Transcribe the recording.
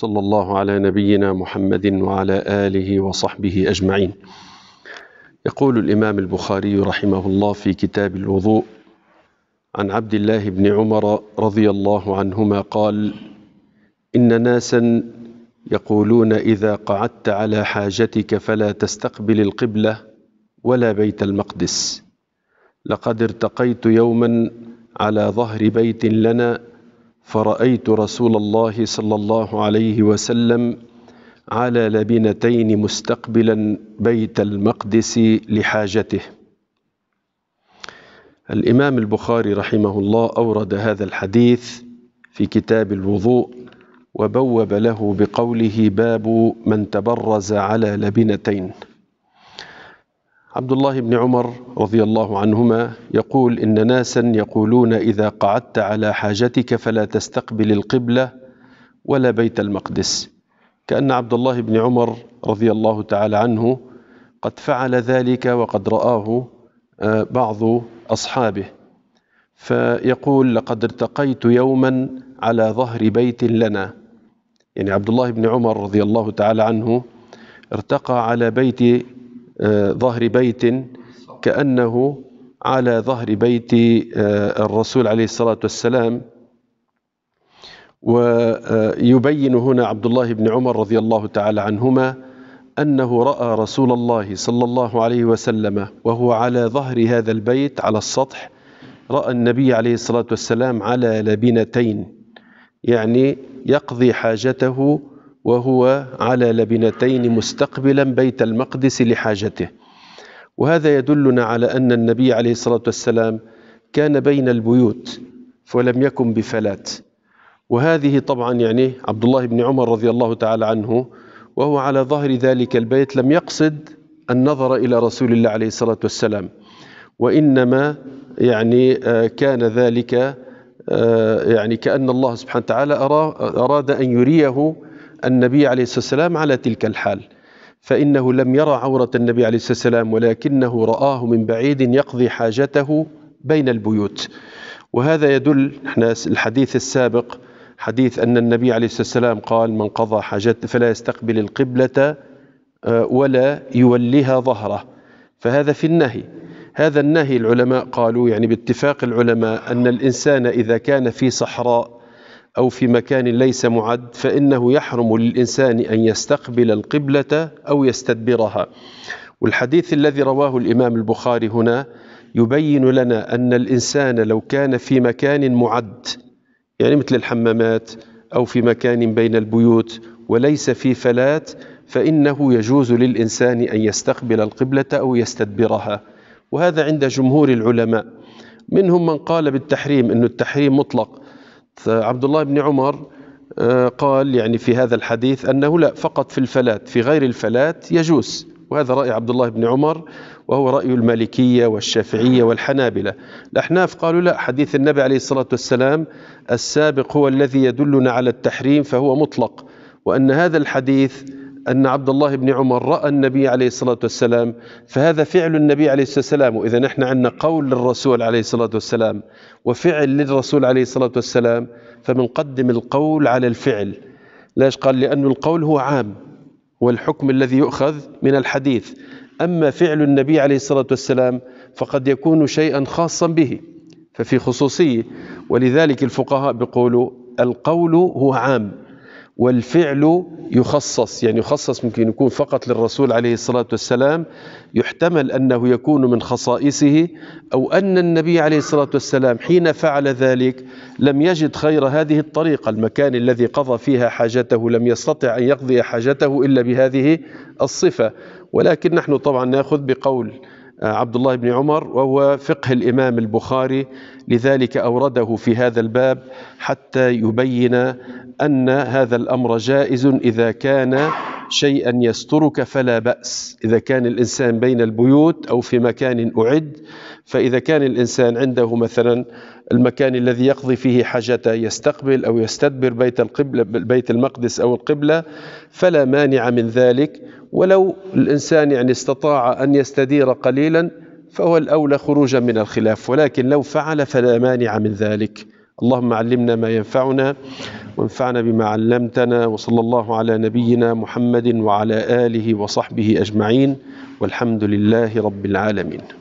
صلى الله على نبينا محمد وعلى آله وصحبه أجمعين يقول الإمام البخاري رحمه الله في كتاب الوضوء عن عبد الله بن عمر رضي الله عنهما قال إن ناسا يقولون إذا قعدت على حاجتك فلا تستقبل القبلة ولا بيت المقدس لقد ارتقيت يوما على ظهر بيت لنا فرأيت رسول الله صلى الله عليه وسلم على لبنتين مستقبلا بيت المقدس لحاجته الإمام البخاري رحمه الله أورد هذا الحديث في كتاب الوضوء وبوب له بقوله باب من تبرز على لبنتين عبد الله بن عمر رضي الله عنهما يقول إن ناسا يقولون إذا قعدت على حاجتك فلا تستقبل القبلة ولا بيت المقدس كأن عبد الله بن عمر رضي الله تعالى عنه قد فعل ذلك وقد رآه آه, بعض أصحابه فيقول لقد ارتقيت يوما على ظهر بيت لنا يعني عبد الله بن عمر رضي الله تعالى عنه ارتقى على بيت ظهر بيت كأنه على ظهر بيت آه، الرسول عليه الصلاة والسلام ويبين هنا عبد الله بن عمر رضي الله تعالى عنهما أنه رأى رسول الله صلى الله عليه وسلم وهو على ظهر هذا البيت على السطح رأى النبي عليه الصلاة والسلام على لبنتين يعني يقضي حاجته وهو على لبنتين مستقبلا بيت المقدس لحاجته وهذا يدلنا على أن النبي عليه الصلاة والسلام كان بين البيوت ولم يكن بفلات وهذه طبعا يعني عبد الله بن عمر رضي الله تعالى عنه وهو على ظهر ذلك البيت لم يقصد النظر إلى رسول الله عليه الصلاة والسلام وإنما يعني آه، كان ذلك آه، يعني كأن الله سبحانه وتعالى أراد أن يريه النبي عليه الصلاة والسلام على تلك الحال فإنه لم يرى عورة النبي عليه الصلاة والسلام ولكنه رآه من بعيد يقضي حاجته بين البيوت وهذا يدل احنا الحديث السابق حديث أن النبي عليه الصلاة والسلام قال من قضى حاجته فلا يستقبل القبلة آه، ولا يوليها ظهره فهذا في النهي هذا النهي العلماء قالوا يعني باتفاق العلماء أن الإنسان إذا كان في صحراء أو في مكان ليس معد فإنه يحرم للإنسان أن يستقبل القبلة أو يستدبرها والحديث الذي رواه الإمام البخاري هنا يبين لنا أن الإنسان لو كان في مكان معد يعني مثل الحمامات أو في مكان بين البيوت وليس في فلات فإنه يجوز للإنسان أن يستقبل القبلة أو يستدبرها وهذا عند جمهور العلماء منهم من قال بالتحريم أن التحريم مطلق عبد الله بن عمر آه، قال يعني في هذا الحديث أنه لا فقط في الفلات في غير الفلات يجوز وهذا رأي عبد الله بن عمر وهو رأي المالكية والشافعية والحنابلة الأحناف قالوا لا حديث النبي عليه الصلاة والسلام السابق هو الذي يدلنا على التحريم فهو مطلق وأن هذا الحديث أن عبد الله بن عمر رأى النبي عليه الصلاة والسلام فهذا فعل النبي عليه الصلاة والسلام وإذا نحن عندنا قول للرسول عليه الصلاة والسلام وفعل للرسول عليه الصلاة والسلام فبنقدم القول على الفعل ليش قال لأن القول هو عام والحكم الذي يؤخذ من الحديث أما فعل النبي عليه الصلاة والسلام فقد يكون شيئا خاصا به ففي خصوصية ولذلك الفقهاء بيقولوا القول هو عام والفعل يخصص يعني يخصص ممكن يكون فقط للرسول عليه الصلاة والسلام يحتمل أنه يكون من خصائصه أو أن النبي عليه الصلاة والسلام حين فعل ذلك لم يجد خير هذه الطريقة المكان الذي قضى فيها حاجته لم يستطع أن يقضي حاجته إلا بهذه الصفة ولكن نحن طبعا نأخذ بقول عبد الله بن عمر وهو فقه الامام البخاري لذلك اورده في هذا الباب حتى يبين ان هذا الامر جائز اذا كان شيئا يسترك فلا باس اذا كان الانسان بين البيوت او في مكان اعد فاذا كان الانسان عنده مثلا المكان الذي يقضي فيه حاجته يستقبل او يستدبر بيت القبله بيت المقدس او القبله فلا مانع من ذلك ولو الانسان يعني استطاع ان يستدير قليلا فهو الاولى خروجا من الخلاف ولكن لو فعل فلا مانع من ذلك اللهم علمنا ما ينفعنا وانفعنا بما علمتنا وصلى الله على نبينا محمد وعلى آله وصحبه أجمعين والحمد لله رب العالمين